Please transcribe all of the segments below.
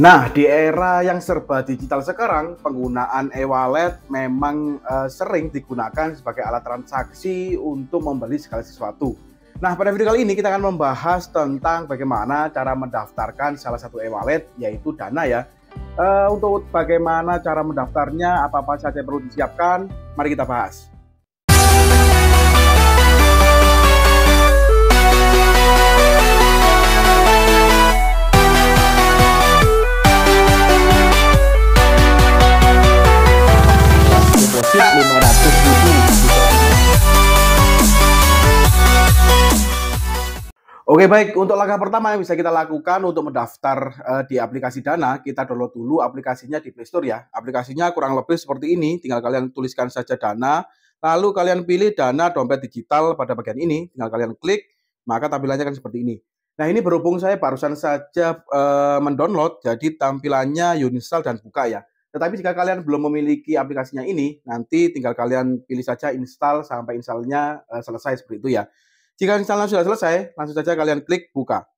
Nah, di era yang serba digital sekarang, penggunaan e-wallet memang uh, sering digunakan sebagai alat transaksi untuk membeli segala sesuatu. Nah, pada video kali ini kita akan membahas tentang bagaimana cara mendaftarkan salah satu e-wallet, yaitu Dana ya. Uh, untuk bagaimana cara mendaftarnya, apa-apa saja yang perlu disiapkan, mari kita bahas. Oke baik, untuk langkah pertama yang bisa kita lakukan untuk mendaftar uh, di aplikasi Dana, kita download dulu aplikasinya di Play Store ya. Aplikasinya kurang lebih seperti ini, tinggal kalian tuliskan saja Dana, lalu kalian pilih Dana dompet digital pada bagian ini, tinggal kalian klik, maka tampilannya akan seperti ini. Nah ini berhubung saya barusan saja uh, mendownload, jadi tampilannya uninstall dan buka ya. Tetapi jika kalian belum memiliki aplikasinya ini, nanti tinggal kalian pilih saja install sampai installnya uh, selesai seperti itu ya. Jika instalan sudah selesai, langsung saja kalian klik buka.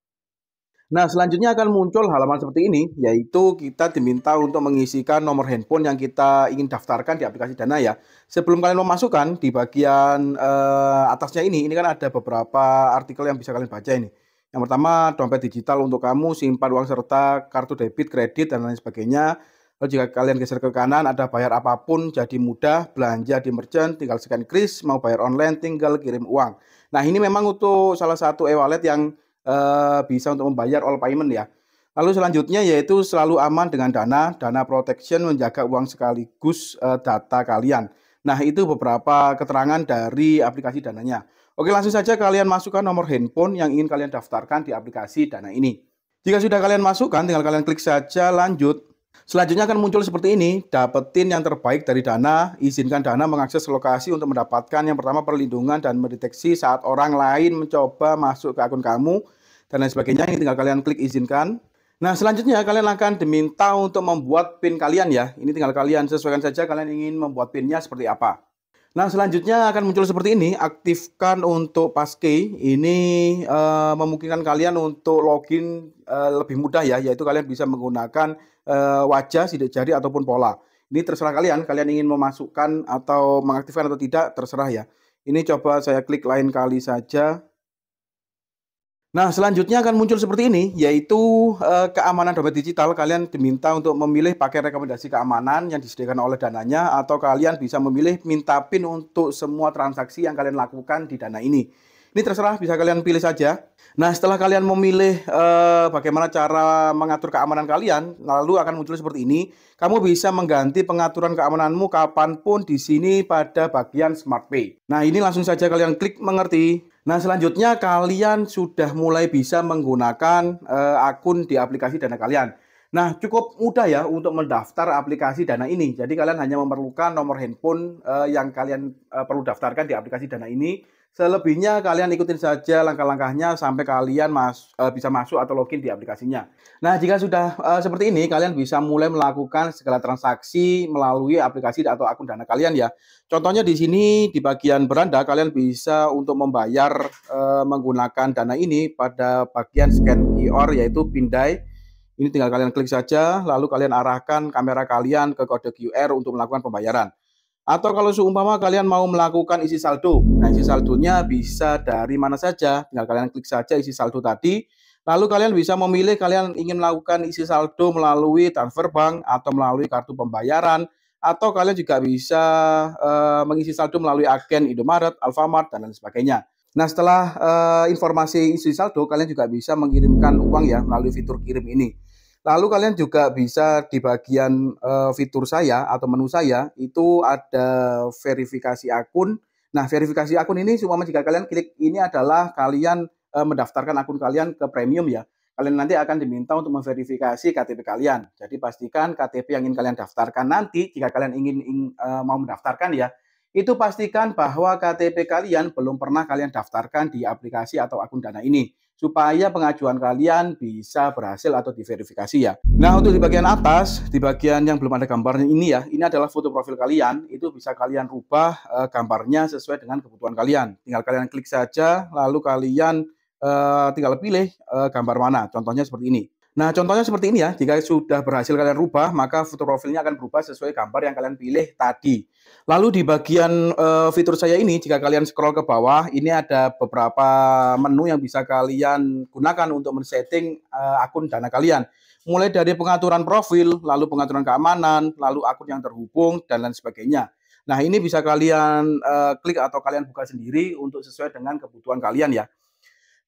Nah, selanjutnya akan muncul halaman seperti ini, yaitu kita diminta untuk mengisikan nomor handphone yang kita ingin daftarkan di aplikasi Dana ya. Sebelum kalian memasukkan di bagian eh, atasnya ini, ini kan ada beberapa artikel yang bisa kalian baca ini. Yang pertama, dompet digital untuk kamu, simpan uang serta kartu debit, kredit, dan lain sebagainya. Lalu jika kalian geser ke kanan, ada bayar apapun, jadi mudah, belanja di merchant, tinggal scan kris, mau bayar online, tinggal kirim uang. Nah, ini memang untuk salah satu e-wallet yang uh, bisa untuk membayar all payment ya. Lalu selanjutnya yaitu selalu aman dengan dana, dana protection menjaga uang sekaligus uh, data kalian. Nah, itu beberapa keterangan dari aplikasi dananya. Oke, langsung saja kalian masukkan nomor handphone yang ingin kalian daftarkan di aplikasi dana ini. Jika sudah kalian masukkan, tinggal kalian klik saja lanjut. Selanjutnya akan muncul seperti ini, dapetin yang terbaik dari dana, izinkan dana mengakses lokasi untuk mendapatkan yang pertama perlindungan dan mendeteksi saat orang lain mencoba masuk ke akun kamu dan lain sebagainya. Ini tinggal kalian klik izinkan. Nah, selanjutnya kalian akan diminta untuk membuat pin kalian ya. Ini tinggal kalian sesuaikan saja kalian ingin membuat pinnya seperti apa. Nah, selanjutnya akan muncul seperti ini, aktifkan untuk passkey. Ini uh, memungkinkan kalian untuk login uh, lebih mudah ya, yaitu kalian bisa menggunakan uh, wajah, sidik jari ataupun pola. Ini terserah kalian, kalian ingin memasukkan atau mengaktifkan atau tidak terserah ya. Ini coba saya klik lain kali saja. Nah, selanjutnya akan muncul seperti ini, yaitu e, keamanan dompet digital. Kalian diminta untuk memilih pakai rekomendasi keamanan yang disediakan oleh dananya, atau kalian bisa memilih minta PIN untuk semua transaksi yang kalian lakukan di dana ini. Ini terserah bisa kalian pilih saja. Nah, setelah kalian memilih eh, bagaimana cara mengatur keamanan kalian, lalu akan muncul seperti ini. Kamu bisa mengganti pengaturan keamananmu kapanpun di sini pada bagian Smart Pay. Nah, ini langsung saja kalian klik mengerti. Nah, selanjutnya kalian sudah mulai bisa menggunakan eh, akun di aplikasi Dana kalian. Nah, cukup mudah ya untuk mendaftar aplikasi Dana ini. Jadi kalian hanya memerlukan nomor handphone eh, yang kalian eh, perlu daftarkan di aplikasi Dana ini Selebihnya kalian ikutin saja langkah-langkahnya sampai kalian mas, eh, bisa masuk atau login di aplikasinya. Nah, jika sudah uh, seperti ini, kalian bisa mulai melakukan segala transaksi melalui aplikasi atau akun dana kalian ya. Contohnya di sini di bagian beranda kalian bisa untuk membayar uh, menggunakan dana ini pada bagian scan QR yaitu pindai. Ini tinggal kalian klik saja, lalu kalian arahkan kamera kalian ke kode QR untuk melakukan pembayaran. Atau kalau seumpama kalian mau melakukan isi saldo, nah isi saldonya bisa dari mana saja, tinggal kalian klik saja isi saldo tadi. Lalu kalian bisa memilih kalian ingin melakukan isi saldo melalui transfer bank atau melalui kartu pembayaran atau kalian juga bisa uh, mengisi saldo melalui agen Indomaret, Alfamart dan lain sebagainya. Nah, setelah uh, informasi isi saldo, kalian juga bisa mengirimkan uang ya melalui fitur kirim ini. Lalu kalian juga bisa di bagian uh, fitur saya atau menu saya itu ada verifikasi akun. Nah, verifikasi akun ini cuma jika kalian klik ini adalah kalian uh, mendaftarkan akun kalian ke premium ya. Kalian nanti akan diminta untuk memverifikasi KTP kalian. Jadi pastikan KTP yang ingin kalian daftarkan nanti jika kalian ingin, ingin uh, eh, mau mendaftarkan ya, itu pastikan bahwa KTP kalian belum pernah kalian daftarkan di aplikasi atau akun Dana ini supaya pengajuan kalian bisa berhasil atau diverifikasi ya. Nah, untuk di bagian atas, di bagian yang belum ada gambarnya ini ya, ini adalah foto profil kalian, itu bisa kalian rubah eh, gambarnya sesuai dengan kebutuhan kalian. Tinggal kalian klik saja, lalu kalian eh, tinggal pilih eh, gambar mana. Contohnya seperti ini. Nah, contohnya seperti ini ya. Jika sudah berhasil kalian rubah, maka foto profilnya akan berubah sesuai gambar yang kalian pilih tadi. Lalu di bagian uh, fitur saya ini, jika kalian scroll ke bawah, ini ada beberapa menu yang bisa kalian gunakan untuk men-setting uh, akun dana kalian. Mulai dari pengaturan profil, lalu pengaturan keamanan, lalu akun yang terhubung, dan lain sebagainya. Nah, ini bisa kalian uh, klik atau kalian buka sendiri untuk sesuai dengan kebutuhan kalian ya.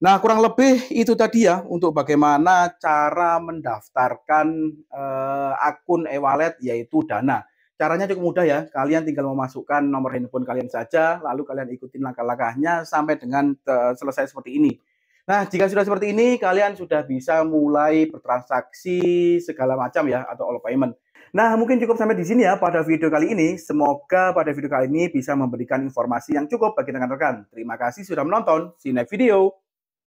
Nah, kurang lebih itu tadi ya untuk bagaimana cara mendaftarkan uh, akun e-wallet yaitu Dana. Caranya cukup mudah ya. Kalian tinggal memasukkan nomor handphone kalian saja, lalu kalian ikutin langkah-langkahnya sampai dengan eh, selesai seperti ini. Nah, jika sudah seperti ini, kalian sudah bisa mulai bertransaksi segala macam ya atau all payment. Nah, mungkin cukup sampai di sini ya pada video kali ini. Semoga pada video kali ini bisa memberikan informasi yang cukup bagi rekan-rekan. Terima kasih sudah menonton. See you next video.